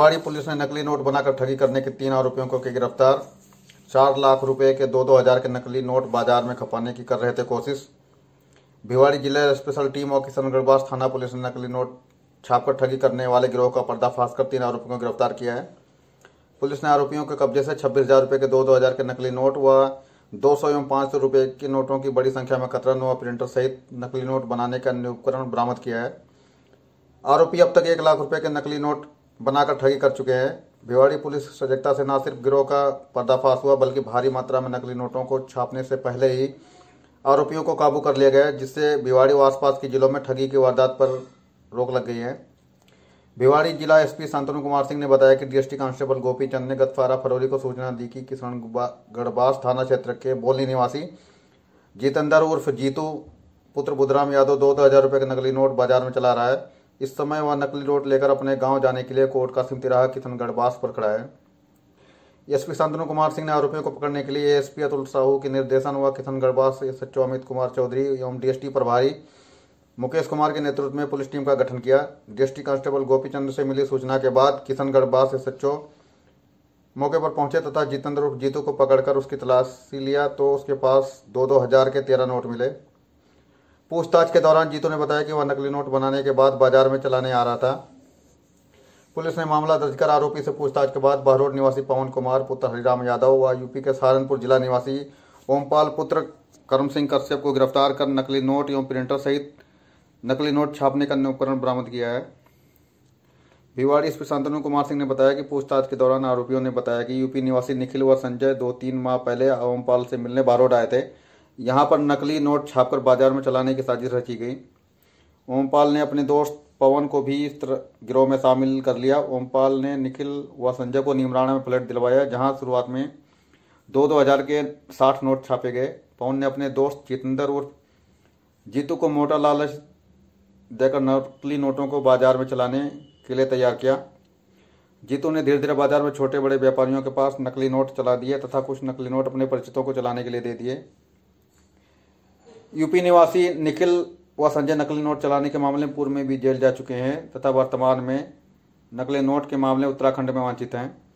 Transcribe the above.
Niwari police ने नकली note बनाकर ठगी करने के तीन आरोपियों को की गिरफ्तार चार लाख रुपए के दो दो हजार के नकली नोट बाजार में खपाने की कर रहे थे कोशिश भिवाड़ी जिले स्पेशल टीम और किशनगढ़वास थाना पुलिस ने नकली नोट छापकर ठगी करने वाले गिरोह का पर्दाफाश कर तीन आरोपियों को गिरफ्तार किया है पुलिस ने आरोपियों के कब्जे से छब्बीस हजार रुपये के दो दो हजार के नकली नोट व दो सौ एवं पाँच सौ रुपये के नोटों की बड़ी संख्या में कतरन व प्रिंटर सहित नकली नोट बनाने का अन्य उपकरण बरामद किया है आरोपी अब तक एक लाख रुपये के नकली नोट बनाकर ठगी कर चुके हैं भिवाड़ी पुलिस सजगता से न सिर्फ गिरोह का पर्दाफाश हुआ बल्कि भारी मात्रा में नकली नोटों को छापने से पहले ही आरोपियों को काबू कर लिया गया जिससे भिवाड़ी व आसपास के जिलों में ठगी की वारदात पर रोक लग गई है भिवाड़ी जिला एसपी शांतनु कुमार सिंह ने बताया कि डीएसटी कांस्टेबल गोपी चंद ने गत बारह फरवरी को सूचना दी कि किसान गढ़बास थाना क्षेत्र के बोली निवासी जितेंद्र उर्फ जीतू पुत्र बुधराम यादव दो दो हज़ार रुपये के नकली नोट बाजार में चला रहा है इस समय वह नकली नोट लेकर अपने गांव जाने के लिए कोर्ट का सिम तिराहा किशनगढ़ बास पर खड़ा है एसपी शांतनु कुमार सिंह ने आरोपियों को पकड़ने के लिए एसपी अतुल साहू के निर्देशन व किशनगढ़ बास एसएचओ अमित कुमार चौधरी एवं डीएसटी प्रभारी मुकेश कुमार के नेतृत्व में पुलिस टीम का गठन किया डीएसटी कांस्टेबल गोपी चंद्र से मिली सूचना के बाद किशनगढ़ बास एसएचओ मौके पर पहुंचे तथा जितेंद्र जीतू को पकड़कर उसकी तलाशी लिया तो उसके पास दो दो हजार के तेरह नोट मिले पूछताछ के दौरान जीतू ने बताया कि वह नकली नोट बनाने के बाद बाजार में चलाने आ रहा था पुलिस ने मामला दर्ज कर आरोपी से पूछताछ के बाद बहरोड निवासी पवन कुमार पुत्र हरिराम यादव व यूपी के सहारनपुर जिला निवासी ओमपाल पुत्र करम सिंह कश्यप को गिरफ्तार कर नकली नोट एवं प्रिंटर सहित नकली नोट छापने का उपकरण बरामद किया है भिवाड़ी एसपी शांतनु कुमार सिंह ने बताया कि पूछताछ के दौरान आरोपियों ने बताया कि यूपी निवासी निखिल व संजय दो तीन माह पहले ओमपाल से मिलने बारोड आए थे यहाँ पर नकली नोट छापकर बाजार में चलाने की साजिश रची गई ओमपाल ने अपने दोस्त पवन को भी इस गिरोह में शामिल कर लिया ओमपाल ने निखिल व संजय को नीमराणा में फ्लैट दिलवाया जहाँ शुरुआत में दो दो हजार के साठ नोट छापे गए पवन ने अपने दोस्त जितेंद्र और जीतू को मोटा लालच देकर नकली नोटों को बाजार में चलाने के लिए तैयार किया जीतू ने धीरे धीरे बाजार में छोटे बड़े व्यापारियों के पास नकली नोट चला दिए तथा कुछ नकली नोट अपने परिचितों को चलाने के लिए दे दिए यूपी निवासी निखिल व संजय नकली नोट चलाने के मामले में पूर्व में भी जेल जा चुके हैं तथा वर्तमान में नकली नोट के मामले उत्तराखंड में वांछित हैं